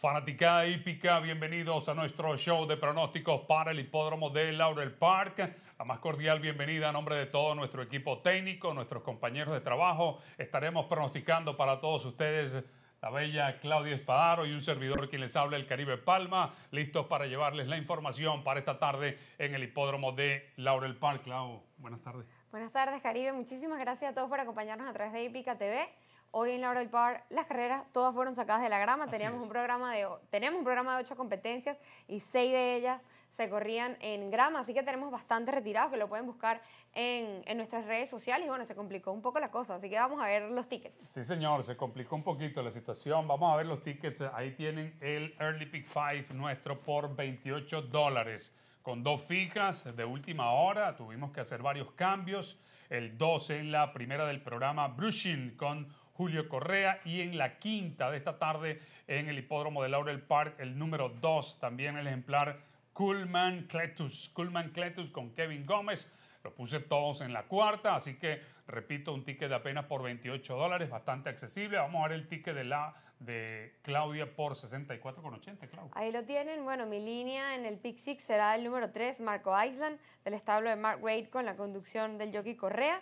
Fanaticada hípica, bienvenidos a nuestro show de pronósticos para el hipódromo de Laurel Park. La más cordial bienvenida a nombre de todo nuestro equipo técnico, nuestros compañeros de trabajo. Estaremos pronosticando para todos ustedes la bella Claudia Espadaro y un servidor quien les habla, el Caribe Palma, listos para llevarles la información para esta tarde en el hipódromo de Laurel Park. Clau, buenas tardes. Buenas tardes, Caribe. Muchísimas gracias a todos por acompañarnos a través de Hípica TV. Hoy en la hora par, las carreras todas fueron sacadas de la grama. Teníamos un, programa de, tenemos un programa de ocho competencias y seis de ellas se corrían en grama, así que tenemos bastante retirados que lo pueden buscar en, en, nuestras redes sociales. Y bueno, se complicó un poco la cosa, así que vamos a ver los tickets. Sí, señor, se complicó un poquito la situación. Vamos a ver los tickets. Ahí tienen el Early Pick 5 nuestro por 28 dólares. Con dos fijas de última hora, tuvimos que hacer varios cambios. El 12 en la primera del programa, Brushing con Julio Correa y en la quinta de esta tarde en el hipódromo de Laurel Park el número 2, también el ejemplar Coolman Cletus, Coolman Cletus con Kevin Gómez. Lo puse todos en la cuarta, así que repito, un ticket de apenas por 28 dólares, bastante accesible. Vamos a ver el ticket de la de Claudia por 64,80, Claudia. Ahí lo tienen. Bueno, mi línea en el pick six será el número 3, Marco Island, del establo de Mark Grade, con la conducción del jockey Correa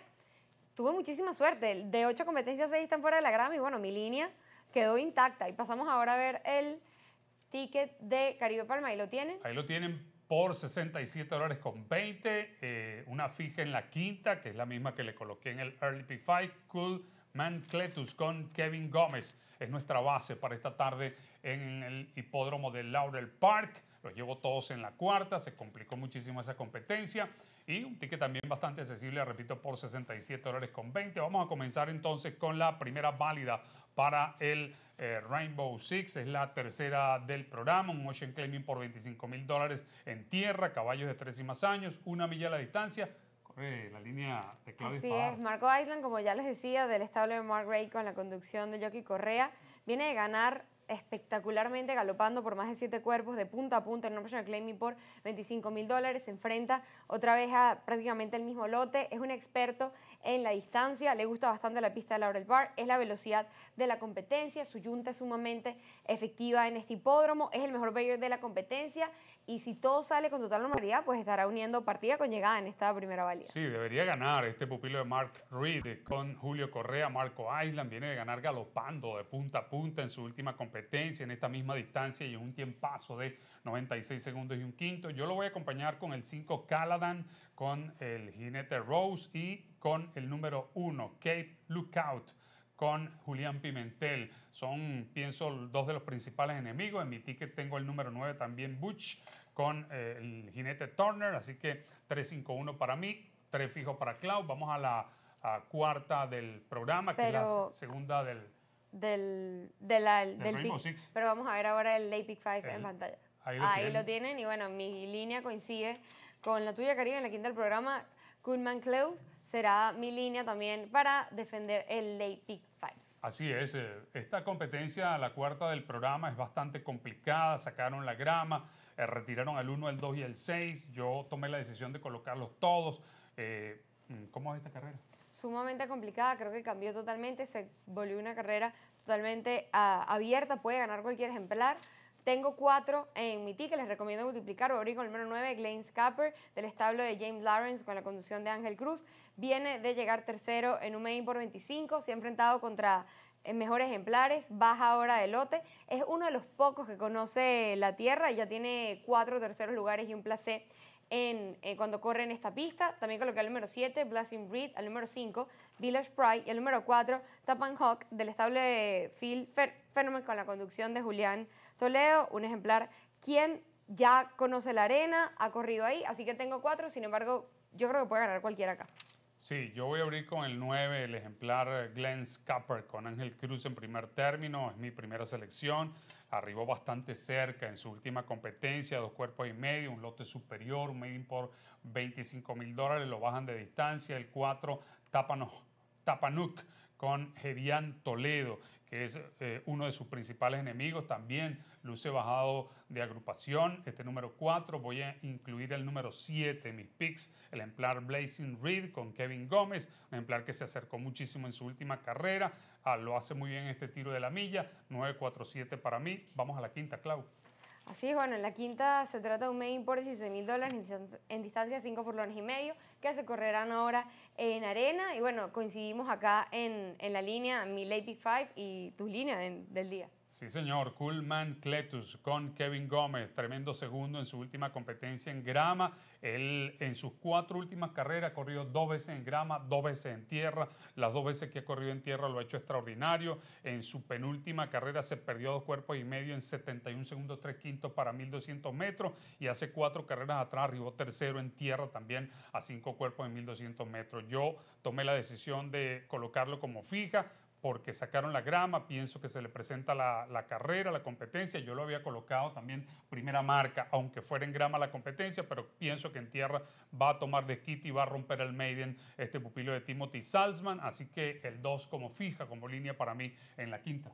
tuve muchísima suerte. De ocho competencias, seis están fuera de la grama y bueno, mi línea quedó intacta. Y pasamos ahora a ver el ticket de Caribe Palma. ¿Ahí lo tienen? Ahí lo tienen por 67 dólares con 20. Eh, una fija en la quinta, que es la misma que le coloqué en el Early P5. Cool Man Cletus con Kevin Gómez. Es nuestra base para esta tarde en el hipódromo de Laurel Park los pues llevó todos en la cuarta, se complicó muchísimo esa competencia y un ticket también bastante accesible, repito, por 67 dólares con 20. Vamos a comenzar entonces con la primera válida para el eh, Rainbow Six, es la tercera del programa, un Ocean Claiming por 25 mil dólares en tierra, caballos de tres y más años, una milla a la distancia, la línea de Así es, Marco Island, como ya les decía, del establo de Mark Ray con la conducción de Jockey Correa, viene de ganar espectacularmente galopando por más de siete cuerpos de punta a punta en National Claiming por 25 mil dólares. Se enfrenta otra vez a prácticamente el mismo lote. Es un experto en la distancia. Le gusta bastante la pista de Laurel Bar. Es la velocidad de la competencia. Su yunta es sumamente efectiva en este hipódromo. Es el mejor player de la competencia. Y si todo sale con total normalidad, pues estará uniendo partida con llegada en esta primera valía. Sí, debería ganar este pupilo de Mark Reed con Julio Correa. Marco Island viene de ganar galopando de punta a punta en su última competencia en esta misma distancia y en un tiempazo de 96 segundos y un quinto. Yo lo voy a acompañar con el 5 Caladan, con el jinete Rose y con el número 1 Cape Lookout con Julián Pimentel. Son, pienso, dos de los principales enemigos. En mi ticket tengo el número 9 también, Butch, con eh, el jinete Turner. Así que 3-5-1 para mí, 3 fijos para Clau. Vamos a la cuarta del programa, que es la segunda del del, de del, Pero vamos a ver ahora el Late pick 5 en pantalla. Ahí, lo, tienen. y bueno, mi línea coincide con la tuya, Caribe, en la quinta del programa. Goodman Close será mi línea también para defender el Late pick 5. Así es, eh, esta competencia, la cuarta del programa, es bastante complicada, sacaron la grama, eh, retiraron el 1, el 2 y el 6, yo tomé la decisión de colocarlos todos. Eh, mm, ¿Cómo va esta carrera? sumamente complicada, creo que cambió totalmente, se volvió una carrera totalmente ah, abierta, puede ganar cualquier ejemplar. Tengo cuatro en mi ticket, les recomiendo multiplicar. abrir con el número 9, Glenn Scapper, del establo de James Lawrence con la conducción de Ángel Cruz. Viene de llegar tercero en un main por 25, se ha enfrentado contra eh, mejores ejemplares, baja ahora de lote. Es uno de los pocos que conoce la tierra y ya tiene cuatro terceros lugares y un placé eh, cuando corre en esta pista. También coloqué al número 7, Blessing Breed, al número 5, Village Pride y al número 4, Tapan Hawk del estable Phil Fermer con la conducción de Julián Toledo, un ejemplar quien ya conoce la arena, ha corrido ahí, así que tengo cuatro, sin embargo, yo creo que puede ganar cualquiera acá. Sí, yo voy a abrir con el 9, el ejemplar Glenn Scapper con Ángel Cruz en primer término, es mi primera selección arribó bastante cerca en su última competencia, dos cuerpos y medio, un lote superior, un medium por 25 mil dólares, lo bajan de distancia, el 4 Tapanuk con Hevian Toledo, que es eh, uno de sus principales enemigos. También luce bajado de agrupación. Este número 4, voy a incluir el número 7 mis picks, el ejemplar Blazing Reed con Kevin Gómez, un ejemplar que se acercó muchísimo en su última carrera. Ah, lo hace muy bien este tiro de la milla. 947 para mí. Vamos a la quinta, Clau. Así es, bueno, en la quinta se trata de un main por 16 mil dólares en distancia 5 furlones y medio, que se correrán ahora en arena. Y bueno, coincidimos acá en, la línea, mi Late 5 y tu línea del día. Sí, señor. Coolman Cletus con Kevin Gómez, tremendo segundo en su última competencia en grama. Él en sus cuatro últimas carreras ha corrido dos veces en grama, dos veces en tierra. Las dos veces que ha corrido en tierra lo ha hecho extraordinario. En su penúltima carrera se perdió dos cuerpos y medio en 71 segundos, tres quintos para 1200 metros. Y hace cuatro carreras atrás arribó tercero en tierra también a cinco cuerpos en 1200 metros. Yo tomé la decisión de colocarlo como fija porque sacaron la grama, pienso que se le presenta la, carrera, la competencia, yo lo había colocado también primera marca, aunque fuera en grama la competencia, pero pienso que en tierra va a tomar de y va a romper el Maiden, este pupilo de Timothy Salzman, así que el 2 como fija, como línea para mí en la quinta.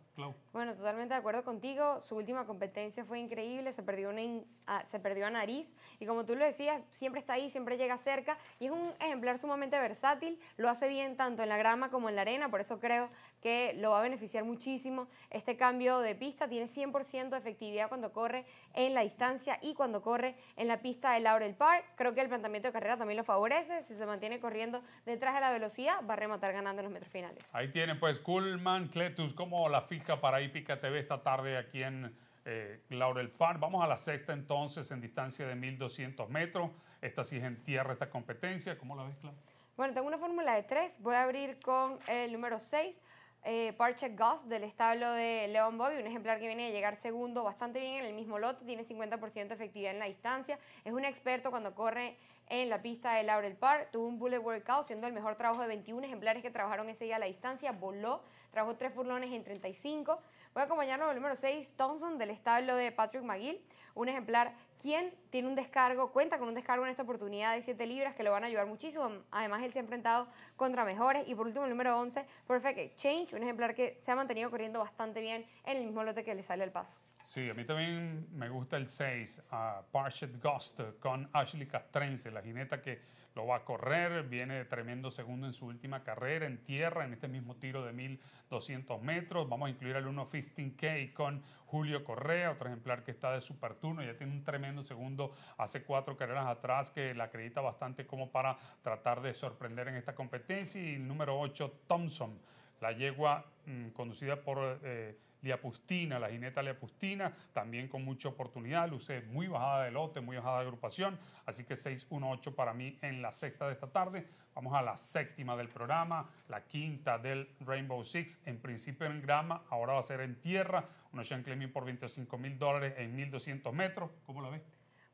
Bueno, totalmente de acuerdo contigo, su última competencia fue increíble, se perdió, una ah, se perdió a nariz y como tú lo decías, siempre está ahí, siempre llega cerca y es un ejemplar sumamente versátil, lo hace bien tanto en la grama como en la arena, por eso creo que lo va a beneficiar muchísimo. Este cambio de pista tiene 100% de efectividad cuando corre en la distancia y cuando corre en la pista de Laurel Park. Creo que el planteamiento de carrera también lo favorece. Si se mantiene corriendo detrás de la velocidad, va a rematar ganando en los metros finales. Ahí tienen pues Coolman Cletus como la fija para Hípica TV esta tarde aquí en eh, Laurel Park. Vamos a la sexta entonces en distancia de 1200 metros. Esta sí es en tierra esta competencia. ¿Cómo la ves, Claudia Bueno, tengo una fórmula de tres. Voy a abrir con el número 6, eh, Goss del establo de Leon Boy, un ejemplar que viene de llegar segundo bastante bien en el mismo lote, tiene 50% efectividad en la distancia, es un experto cuando corre en la pista de Laurel Park, tuvo un bullet workout siendo el mejor trabajo de 21 ejemplares que trabajaron ese día a la distancia, voló, trabajó tres furlones en 35. Voy a acompañarnos al número 6, Thompson del establo de Patrick McGill, un ejemplar ¿Quién tiene un descargo, cuenta con un descargo en esta oportunidad de 7 libras que lo van a ayudar muchísimo. Además, él se ha enfrentado contra mejores. Y por último, el número 11, Perfect Change, un ejemplar que se ha mantenido corriendo bastante bien en el mismo lote que le sale al paso. Sí, a mí también me gusta el 6, uh, Ghost con Ashley Castrense, la jineta que lo va a correr, viene de tremendo segundo en su última carrera en tierra, en este mismo tiro de 1200 metros. Vamos a incluir al 15 k con Julio Correa, otro ejemplar que está de super turno, ya tiene un tremendo segundo hace cuatro carreras atrás que la acredita bastante como para tratar de sorprender en esta competencia. Y el número 8, Thompson, la yegua mm, conducida por... Eh, Liapustina, la jineta Liapustina, también con mucha oportunidad, luce muy bajada de lote, muy bajada de agrupación, así que 618 para mí en la sexta de esta tarde. Vamos a la séptima del programa, la quinta del Rainbow Six, en principio en grama, ahora va a ser en tierra, una Sean por 25 mil dólares en 1200 metros, ¿cómo lo ves?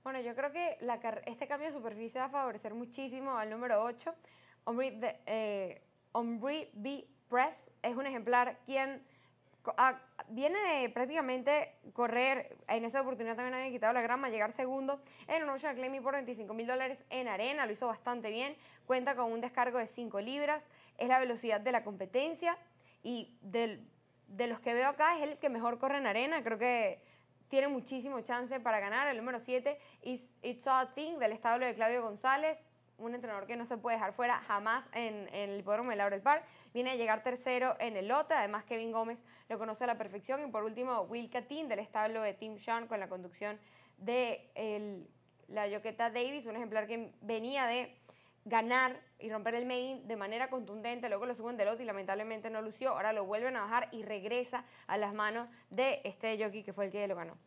Bueno, yo creo que este cambio de superficie va a favorecer muchísimo al número 8, eh, Omri, B. Press, es un ejemplar quien Ah, viene de prácticamente correr, en esa oportunidad también habían quitado la grama, llegar segundo en un Ocean Academy por 25 mil dólares en arena, lo hizo bastante bien, cuenta con un descargo de 5 libras, es la velocidad de la competencia y de los que veo acá es el que mejor corre en arena, creo que tiene muchísimo chance para ganar, el número 7 It's, It's a Thing del establo de Claudio González, un entrenador que no se puede dejar fuera jamás en, el hipódromo de Laurel Park. Viene a llegar tercero en el lote. Además, Kevin Gómez lo conoce a la perfección. Y por último, Will Catin del establo de Tim Sean con la conducción de la Yoqueta Davis, un ejemplar que venía de ganar y romper el main de manera contundente, luego lo suben del lote y lamentablemente no lució, ahora lo vuelven a bajar y regresa a las manos de este jockey que fue el que lo ganó.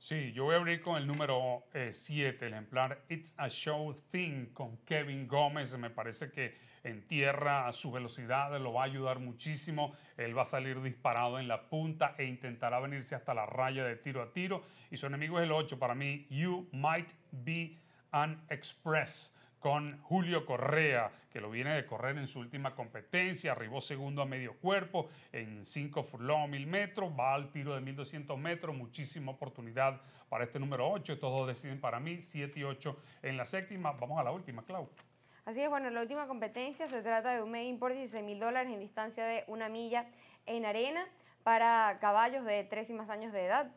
Sí, yo voy a abrir con el número 7, eh, el ejemplar It's a Show Thing con Kevin Gómez. Me parece que en tierra a su velocidad lo va a ayudar muchísimo. Él va a salir disparado en la punta e intentará venirse hasta la raya de tiro a tiro. Y su enemigo es el 8 para mí, You Might Be an Express con Julio Correa, que lo viene de correr en su última competencia, arribó segundo a medio cuerpo en 5 furlong, 1000 metros, va al tiro de 1200 metros, muchísima oportunidad para este número 8, estos dos deciden para mí, 7 y 8 en la séptima, vamos a la última, Clau. Así es, bueno, la última competencia se trata de un main por 16 mil dólares en distancia de una milla en arena para caballos de tres y más años de edad.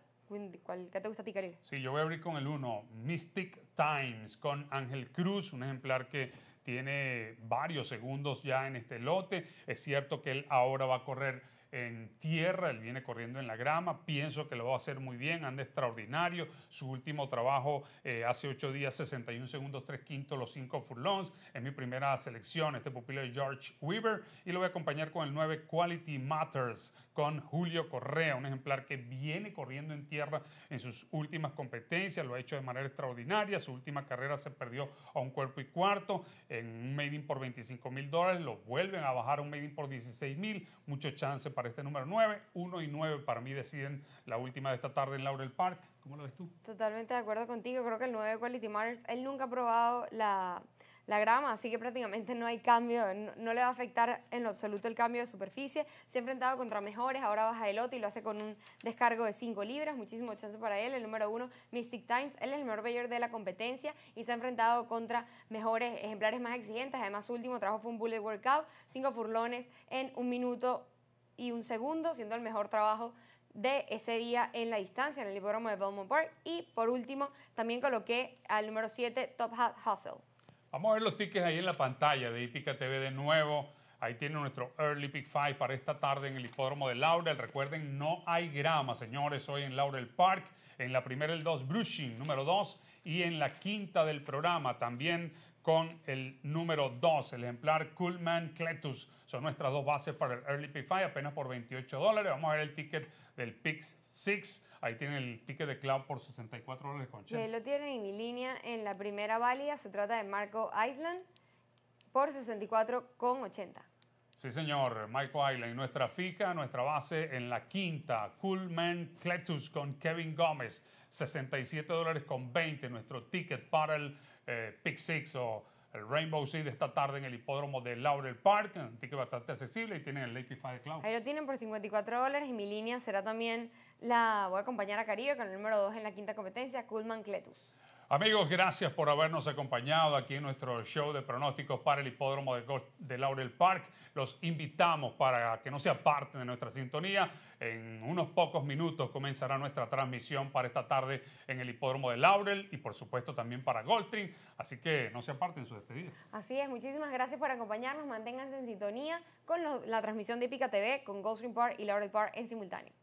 ¿Qué te gusta a ti, Sí, yo voy a abrir con el uno, Mystic Times, con Ángel Cruz, un ejemplar que tiene varios segundos ya en este lote. Es cierto que él ahora va a correr en tierra, él viene corriendo en la grama, pienso que lo va a hacer muy bien, anda extraordinario, su último trabajo eh, hace ocho días, 61 segundos, 3 quintos, los 5 furlongs, en mi primera selección, este pupilo de George Weaver, y lo voy a acompañar con el 9 Quality Matters, con Julio Correa, un ejemplar que viene corriendo en tierra en sus últimas competencias, lo ha hecho de manera extraordinaria, su última carrera se perdió a un cuerpo y cuarto, en un made por 25 mil dólares, lo vuelven a bajar a un made por 16 mil, mucho chance para para este número 9. 1 y 9 para mí deciden la última de esta tarde en Laurel Park. ¿Cómo lo ves tú? Totalmente de acuerdo contigo. Creo que el 9 de Quality Matters, él nunca ha probado la, grama, así que prácticamente no hay cambio, no, le va a afectar en lo absoluto el cambio de superficie. Se ha enfrentado contra mejores, ahora baja el lote y lo hace con un descargo de 5 libras, muchísimo chance para él. El número 1, Mystic Times, él es el mejor veyor de la competencia y se ha enfrentado contra mejores ejemplares más exigentes. Además, su último trabajo fue un bullet workout, 5 furlones en un minuto y un segundo, siendo el mejor trabajo de ese día en la distancia, en el hipódromo de Belmont Park. Y por último, también coloqué al número 7, Top Hat Hustle. Vamos a ver los tickets ahí en la pantalla de IPICA TV de nuevo. Ahí tiene nuestro Early Pick 5 para esta tarde en el hipódromo de Laurel. Recuerden, no hay grama, señores, hoy en Laurel Park. En la primera, el 2, Brushing, número 2. Y en la quinta del programa, también con el número 2, el ejemplar Coolman Cletus. Son nuestras dos bases para el Early P5, apenas por 28 dólares. Vamos a ver el ticket del PIX 6. Ahí tienen el ticket de Cloud por 64 dólares con Y eh, lo tienen en mi línea en la primera válida se trata de Marco Island por con 64,80. Sí, señor, Marco Island. Nuestra fija, nuestra base en la quinta, Coolman Cletus con Kevin Gómez, 67 dólares con 20. Nuestro ticket para el eh, Pick Six o el Rainbow Six esta tarde en el hipódromo de Laurel Park, un ticket bastante accesible y tienen el Five Cloud. Ahí lo tienen por 54 dólares y mi línea será también la, voy a acompañar a Caribe con el número 2 en la quinta competencia, Coolman Cletus. Amigos, gracias por habernos acompañado aquí en nuestro show de pronósticos para el hipódromo de, Laurel Park. Los invitamos para que no se aparten de nuestra sintonía. En unos pocos minutos comenzará nuestra transmisión para esta tarde en el hipódromo de Laurel y por supuesto también para Goldstream. Así que no se aparten su despedida. Así es, muchísimas gracias por acompañarnos. Manténganse en sintonía con la transmisión de Pica TV con Goldstream Park y Laurel Park en simultáneo.